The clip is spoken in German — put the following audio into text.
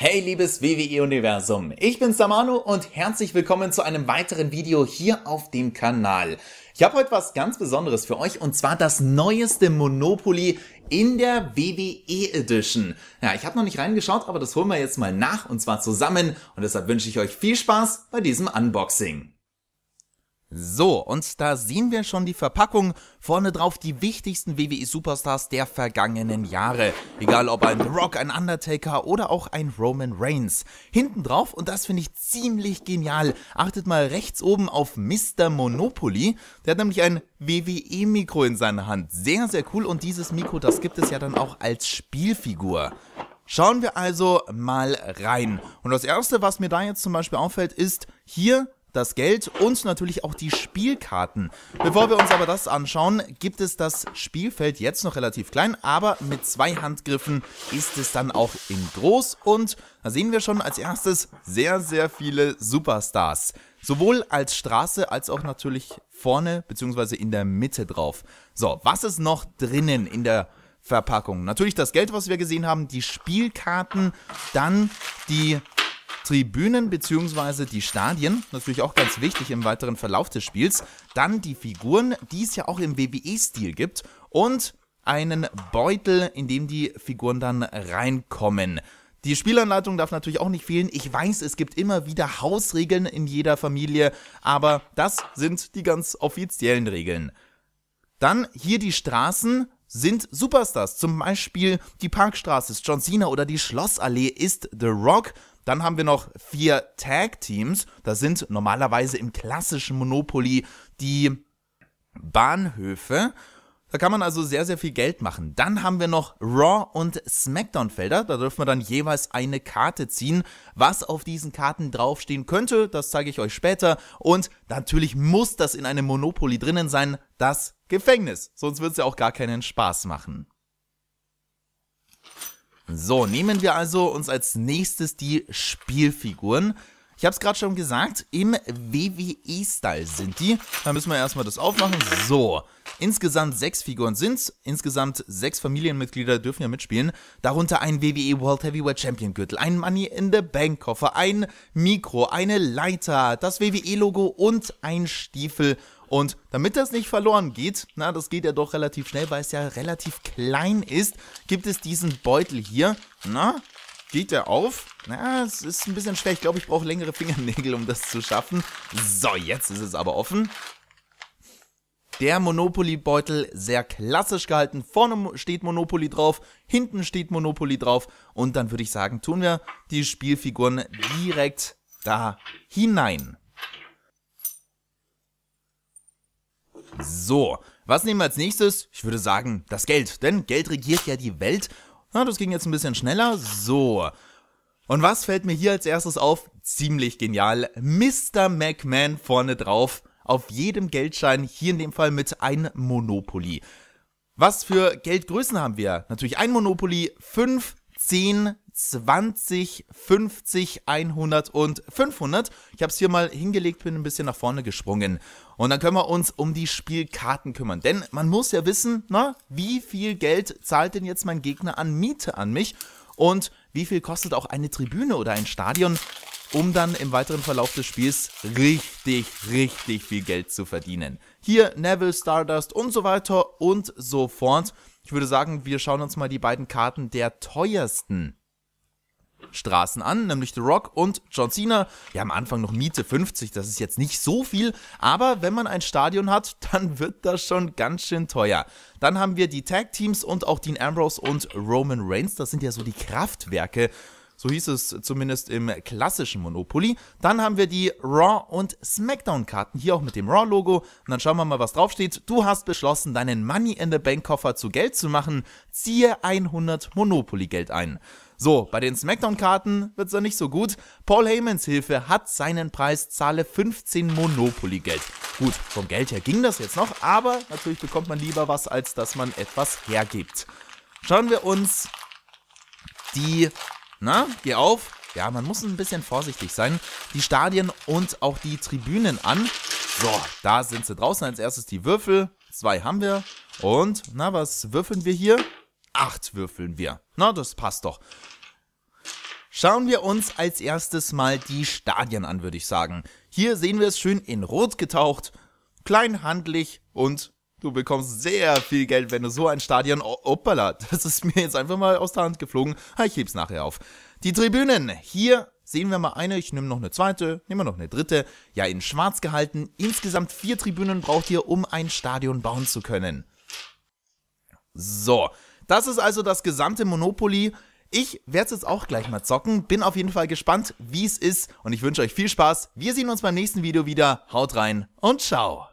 Hey liebes WWE-Universum, ich bin Samano und herzlich willkommen zu einem weiteren Video hier auf dem Kanal. Ich habe heute was ganz Besonderes für euch und zwar das neueste Monopoly in der WWE Edition. Ja, ich habe noch nicht reingeschaut, aber das holen wir jetzt mal nach und zwar zusammen und deshalb wünsche ich euch viel Spaß bei diesem Unboxing. So, und da sehen wir schon die Verpackung. Vorne drauf die wichtigsten WWE-Superstars der vergangenen Jahre. Egal ob ein The Rock, ein Undertaker oder auch ein Roman Reigns. Hinten drauf, und das finde ich ziemlich genial, achtet mal rechts oben auf Mr. Monopoly. Der hat nämlich ein WWE-Mikro in seiner Hand. Sehr, sehr cool. Und dieses Mikro, das gibt es ja dann auch als Spielfigur. Schauen wir also mal rein. Und das erste, was mir da jetzt zum Beispiel auffällt, ist, hier das Geld und natürlich auch die Spielkarten. Bevor wir uns aber das anschauen, gibt es das Spielfeld jetzt noch relativ klein, aber mit zwei Handgriffen ist es dann auch in groß und da sehen wir schon als erstes sehr, sehr viele Superstars. Sowohl als Straße als auch natürlich vorne bzw. in der Mitte drauf. So, was ist noch drinnen in der Verpackung? Natürlich das Geld, was wir gesehen haben, die Spielkarten, dann die Tribünen bzw. die Stadien, natürlich auch ganz wichtig im weiteren Verlauf des Spiels. Dann die Figuren, die es ja auch im WWE-Stil gibt. Und einen Beutel, in dem die Figuren dann reinkommen. Die Spielanleitung darf natürlich auch nicht fehlen. Ich weiß, es gibt immer wieder Hausregeln in jeder Familie, aber das sind die ganz offiziellen Regeln. Dann hier die Straßen sind Superstars. Zum Beispiel die Parkstraße ist John Cena oder die Schlossallee ist The Rock. Dann haben wir noch vier Tag Teams. Das sind normalerweise im klassischen Monopoly die Bahnhöfe. Da kann man also sehr, sehr viel Geld machen. Dann haben wir noch Raw und Smackdown-Felder. Da dürfen wir dann jeweils eine Karte ziehen. Was auf diesen Karten draufstehen könnte, das zeige ich euch später. Und natürlich muss das in einem Monopoly drinnen sein, das Gefängnis. Sonst wird es ja auch gar keinen Spaß machen. So, nehmen wir also uns als nächstes die Spielfiguren. Ich habe es gerade schon gesagt, im WWE-Style sind die. Da müssen wir erstmal das aufmachen. So, insgesamt sechs Figuren sind's. Insgesamt sechs Familienmitglieder dürfen ja mitspielen. Darunter ein WWE World Heavyweight Champion Gürtel, ein Money in the Bank Koffer, ein Mikro, eine Leiter, das WWE-Logo und ein Stiefel und damit das nicht verloren geht, na, das geht ja doch relativ schnell, weil es ja relativ klein ist, gibt es diesen Beutel hier. Na, geht der auf? Na, es ist ein bisschen schwer. Ich glaube, ich brauche längere Fingernägel, um das zu schaffen. So, jetzt ist es aber offen. Der Monopoly-Beutel, sehr klassisch gehalten. Vorne steht Monopoly drauf, hinten steht Monopoly drauf. Und dann würde ich sagen, tun wir die Spielfiguren direkt da hinein. So, was nehmen wir als nächstes? Ich würde sagen, das Geld, denn Geld regiert ja die Welt. Na, das ging jetzt ein bisschen schneller. So. Und was fällt mir hier als erstes auf? Ziemlich genial. Mr. McMahon vorne drauf. Auf jedem Geldschein, hier in dem Fall mit ein Monopoly. Was für Geldgrößen haben wir? Natürlich ein Monopoly, 5, 10, 20, 50, 100 und 500. Ich habe es hier mal hingelegt, bin ein bisschen nach vorne gesprungen. Und dann können wir uns um die Spielkarten kümmern. Denn man muss ja wissen, na, ne, wie viel Geld zahlt denn jetzt mein Gegner an Miete an mich? Und wie viel kostet auch eine Tribüne oder ein Stadion, um dann im weiteren Verlauf des Spiels richtig, richtig viel Geld zu verdienen. Hier Neville, Stardust und so weiter und so fort. Ich würde sagen, wir schauen uns mal die beiden Karten der teuersten Straßen an, nämlich The Rock und John Cena. Ja, am Anfang noch Miete 50, das ist jetzt nicht so viel, aber wenn man ein Stadion hat, dann wird das schon ganz schön teuer. Dann haben wir die Tag Teams und auch Dean Ambrose und Roman Reigns, das sind ja so die Kraftwerke. So hieß es zumindest im klassischen Monopoly. Dann haben wir die Raw- und SmackDown-Karten, hier auch mit dem Raw-Logo. Und dann schauen wir mal, was draufsteht. Du hast beschlossen, deinen Money in the Bank-Koffer zu Geld zu machen. Ziehe 100 Monopoly-Geld ein. So, bei den SmackDown-Karten wird es dann nicht so gut. Paul Heymans Hilfe hat seinen Preis, zahle 15 Monopoly-Geld. Gut, vom Geld her ging das jetzt noch, aber natürlich bekommt man lieber was, als dass man etwas hergibt. Schauen wir uns die, na, geh auf. Ja, man muss ein bisschen vorsichtig sein. Die Stadien und auch die Tribünen an. So, da sind sie draußen. Als erstes die Würfel. Zwei haben wir. Und, na, was würfeln wir hier? 8 würfeln wir. Na, das passt doch. Schauen wir uns als erstes mal die Stadien an, würde ich sagen. Hier sehen wir es schön in Rot getaucht, klein, handlich und du bekommst sehr viel Geld, wenn du so ein Stadion... Oppala, das ist mir jetzt einfach mal aus der Hand geflogen. Ah, ich heb's nachher auf. Die Tribünen. Hier sehen wir mal eine. Ich nehme noch eine zweite, nehmen wir noch eine dritte. Ja, in schwarz gehalten. Insgesamt vier Tribünen braucht ihr, um ein Stadion bauen zu können. So, das ist also das gesamte Monopoly. Ich werde es jetzt auch gleich mal zocken. Bin auf jeden Fall gespannt, wie es ist. Und ich wünsche euch viel Spaß. Wir sehen uns beim nächsten Video wieder. Haut rein und ciao.